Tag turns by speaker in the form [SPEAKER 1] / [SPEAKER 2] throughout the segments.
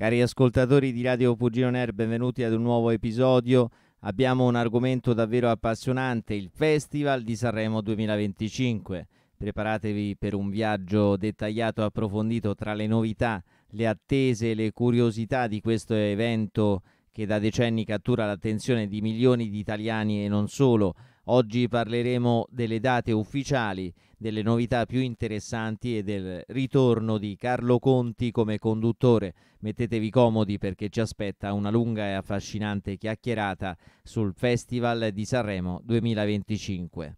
[SPEAKER 1] Cari ascoltatori di Radio Pugino Nair, benvenuti ad un nuovo episodio. Abbiamo un argomento davvero appassionante, il Festival di Sanremo 2025. Preparatevi per un viaggio dettagliato e approfondito tra le novità, le attese e le curiosità di questo evento che da decenni cattura l'attenzione di milioni di italiani e non solo. Oggi parleremo delle date ufficiali, delle novità più interessanti e del ritorno di Carlo Conti come conduttore. Mettetevi comodi perché ci aspetta una lunga e affascinante chiacchierata sul Festival di Sanremo 2025.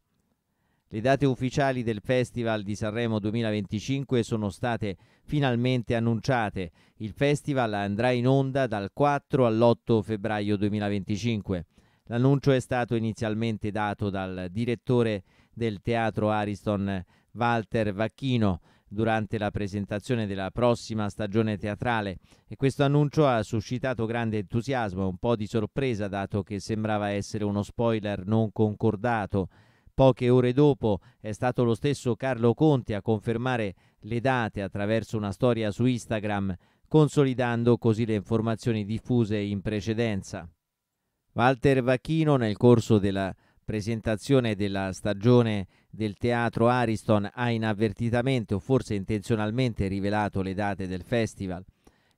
[SPEAKER 1] Le date ufficiali del Festival di Sanremo 2025 sono state finalmente annunciate. Il festival andrà in onda dal 4 all'8 febbraio 2025. L'annuncio è stato inizialmente dato dal direttore del teatro Ariston Walter Vacchino durante la presentazione della prossima stagione teatrale e questo annuncio ha suscitato grande entusiasmo e un po' di sorpresa dato che sembrava essere uno spoiler non concordato. Poche ore dopo è stato lo stesso Carlo Conti a confermare le date attraverso una storia su Instagram, consolidando così le informazioni diffuse in precedenza. Walter Vachino nel corso della presentazione della stagione del teatro Ariston ha inavvertitamente o forse intenzionalmente rivelato le date del festival.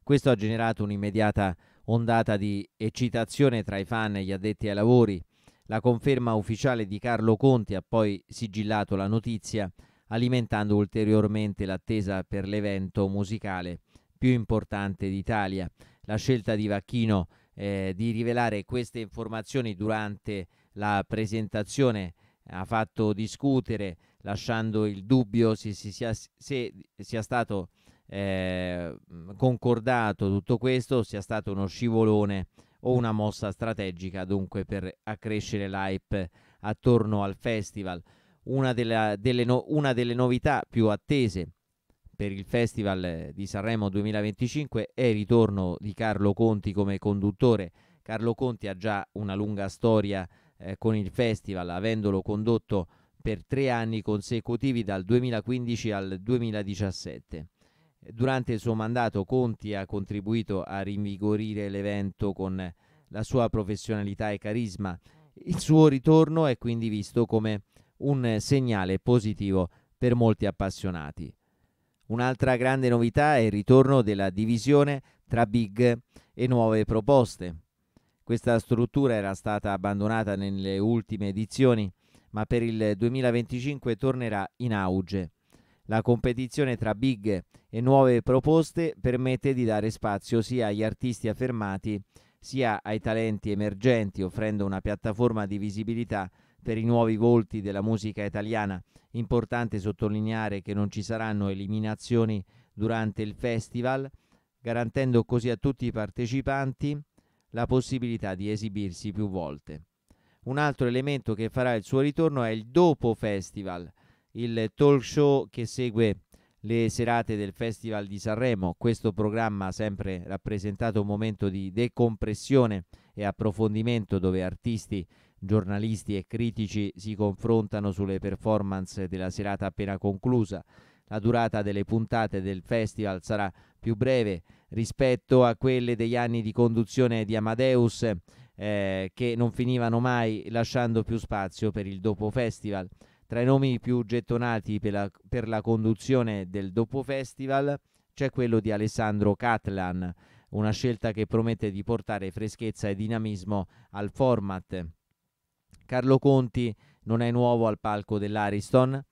[SPEAKER 1] Questo ha generato un'immediata ondata di eccitazione tra i fan e gli addetti ai lavori. La conferma ufficiale di Carlo Conti ha poi sigillato la notizia, alimentando ulteriormente l'attesa per l'evento musicale più importante d'Italia. La scelta di Vacchino eh, di rivelare queste informazioni durante la presentazione ha fatto discutere lasciando il dubbio se, se, sia, se sia, stato eh, concordato tutto questo, sia stato uno scivolone o una mossa strategica dunque per accrescere l'hype attorno al festival. Una, della, delle no, una delle novità più attese per il Festival eh, di Sanremo 2025 e il ritorno di Carlo Conti come conduttore. Carlo Conti ha già una lunga storia eh, con il festival, avendolo condotto per tre anni consecutivi dal 2015 al 2017. Durante il suo mandato Conti ha contribuito a rinvigorire l'evento con la sua professionalità e carisma. Il suo ritorno è quindi visto come un eh, segnale positivo per molti appassionati. Un'altra grande novità è il ritorno della divisione tra big e nuove proposte. Questa struttura era stata abbandonata nelle ultime edizioni, ma per il 2025 tornerà in auge. La competizione tra big e nuove proposte permette di dare spazio sia agli artisti affermati sia ai talenti emergenti, offrendo una piattaforma di visibilità per i nuovi volti della musica italiana. Importante sottolineare che non ci saranno eliminazioni durante il festival, garantendo così a tutti i partecipanti la possibilità di esibirsi più volte. Un altro elemento che farà il suo ritorno è il dopo festival, il talk show che segue le serate del Festival di Sanremo. Questo programma ha sempre rappresentato un momento di decompressione e approfondimento dove artisti Giornalisti e critici si confrontano sulle performance della serata appena conclusa. La durata delle puntate del festival sarà più breve rispetto a quelle degli anni di conduzione di Amadeus eh, che non finivano mai lasciando più spazio per il dopo festival. Tra i nomi più gettonati per la, per la conduzione del dopo festival c'è quello di Alessandro Catlan, una scelta che promette di portare freschezza e dinamismo al format. Carlo Conti non è nuovo al palco dell'Ariston,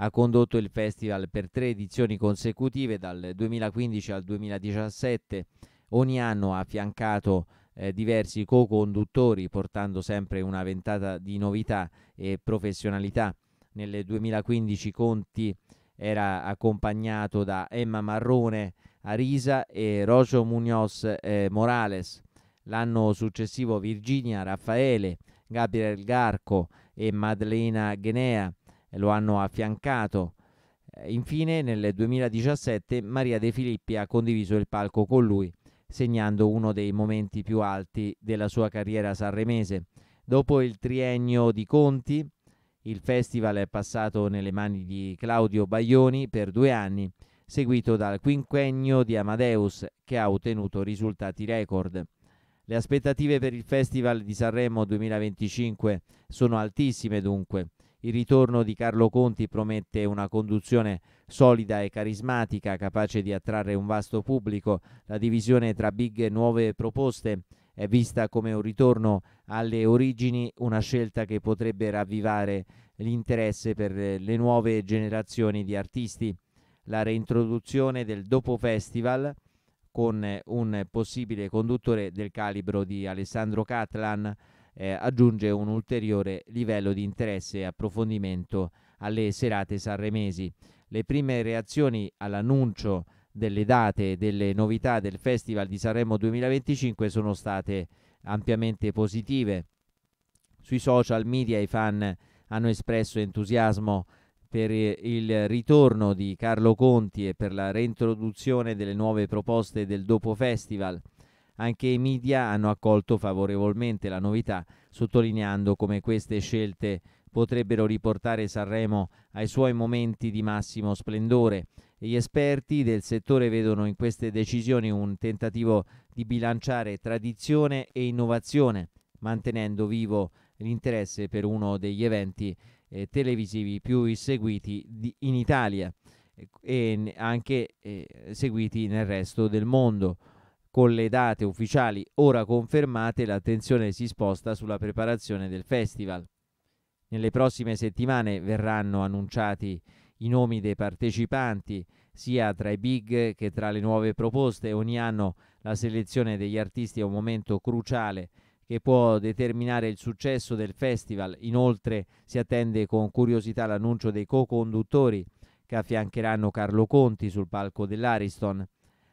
[SPEAKER 1] ha condotto il festival per tre edizioni consecutive dal 2015 al 2017, ogni anno ha affiancato eh, diversi co-conduttori portando sempre una ventata di novità e professionalità. Nel 2015 Conti era accompagnato da Emma Marrone Arisa e Rocio Munoz eh, Morales. L'anno successivo Virginia Raffaele Gabriel Garco e Madeleina Ghenea eh, lo hanno affiancato. Eh, infine nel 2017 Maria De Filippi ha condiviso il palco con lui, segnando uno dei momenti più alti della sua carriera sanremese. Dopo il triennio di Conti, il festival è passato nelle mani di Claudio Baglioni per due anni, seguito dal quinquennio di Amadeus che ha ottenuto risultati record. Le aspettative per il Festival di Sanremo 2025 sono altissime dunque. Il ritorno di Carlo Conti promette una conduzione solida e carismatica, capace di attrarre un vasto pubblico. La divisione tra big e nuove proposte è vista come un ritorno alle origini, una scelta che potrebbe ravvivare l'interesse per le nuove generazioni di artisti. La reintroduzione del dopo festival con eh, un possibile conduttore del calibro di Alessandro Catlan eh, aggiunge un ulteriore livello di interesse e approfondimento alle serate sanremesi. Le prime reazioni all'annuncio delle date e delle novità del Festival di Sanremo 2025 sono state ampiamente positive. Sui social media i fan hanno espresso entusiasmo per eh, il ritorno di Carlo Conti e per la reintroduzione delle nuove proposte del dopo festival. Anche i media hanno accolto favorevolmente la novità, sottolineando come queste scelte potrebbero riportare Sanremo ai suoi momenti di massimo splendore. Gli esperti del settore vedono in queste decisioni un tentativo di bilanciare tradizione e innovazione, mantenendo vivo il l'interesse per uno degli eventi eh, televisivi più seguiti di, in Italia e anche eh, seguiti nel resto del mondo. Con le date ufficiali ora confermate l'attenzione si sposta sulla preparazione del festival. Nelle prossime settimane verranno annunciati i nomi dei partecipanti, sia tra i big che tra le nuove proposte. Ogni anno la selezione degli artisti è un momento cruciale che può determinare il successo del festival. Inoltre si attende con curiosità l'annuncio dei co-conduttori che affiancheranno Carlo Conti sul palco dell'Ariston.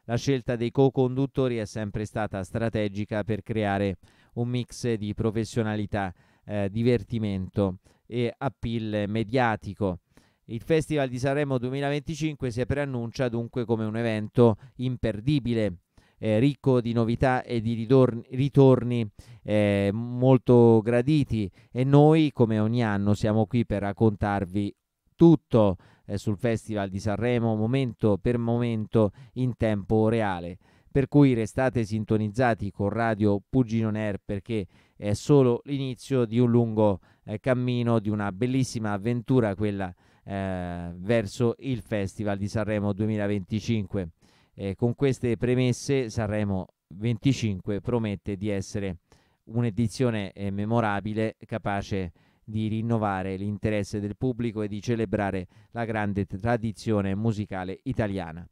[SPEAKER 1] La scelta dei co-conduttori è sempre stata strategica per creare un mix di professionalità, eh, divertimento e appeal mediatico. Il Festival di Sanremo 2025 si preannuncia dunque come un evento imperdibile eh, ricco di novità e di ritorni, ritorni eh, molto graditi e noi come ogni anno siamo qui per raccontarvi tutto eh, sul Festival di Sanremo momento per momento in tempo reale. Per cui restate sintonizzati con Radio Pugino Air perché è solo l'inizio di un lungo eh, cammino, di una bellissima avventura quella eh, verso il Festival di Sanremo 2025. Eh, con queste premesse Sanremo 25 promette di essere un'edizione eh, memorabile capace di rinnovare l'interesse del pubblico e di celebrare la grande tradizione musicale italiana.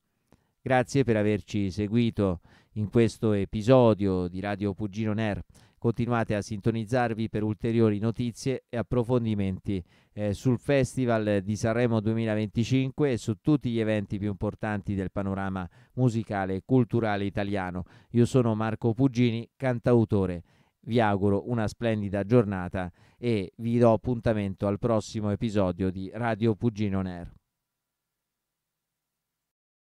[SPEAKER 1] Grazie per averci seguito in questo episodio di Radio Pugino Ner. Continuate a sintonizzarvi per ulteriori notizie e approfondimenti eh, sul Festival di Sanremo 2025 e su tutti gli eventi più importanti del panorama musicale e culturale italiano. Io sono Marco Puggini, cantautore. Vi auguro una splendida giornata e vi do appuntamento al prossimo episodio di Radio Pugino Nair.